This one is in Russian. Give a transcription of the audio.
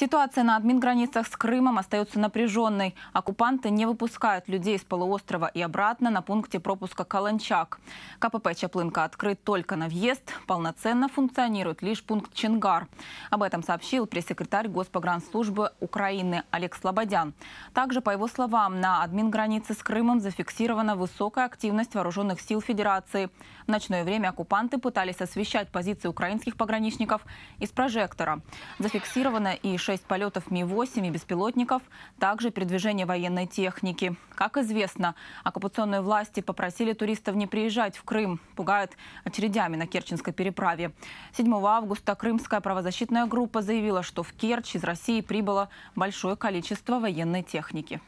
Ситуация на админграницах с Крымом остается напряженной. Оккупанты не выпускают людей с полуострова и обратно на пункте пропуска Каланчак. КПП а Чаплынка открыт только на въезд. Полноценно функционирует лишь пункт Чингар. Об этом сообщил пресс-секретарь Госпогранслужбы Украины Олег Слободян. Также, по его словам, на админгранице с Крымом зафиксирована высокая активность вооруженных сил Федерации. В ночное время оккупанты пытались освещать позиции украинских пограничников из прожектора. Зафиксировано и 6 6 полетов Ми-8 и беспилотников, также передвижение военной техники. Как известно, оккупационные власти попросили туристов не приезжать в Крым, пугают очередями на Керченской переправе. 7 августа крымская правозащитная группа заявила, что в Керчь из России прибыло большое количество военной техники.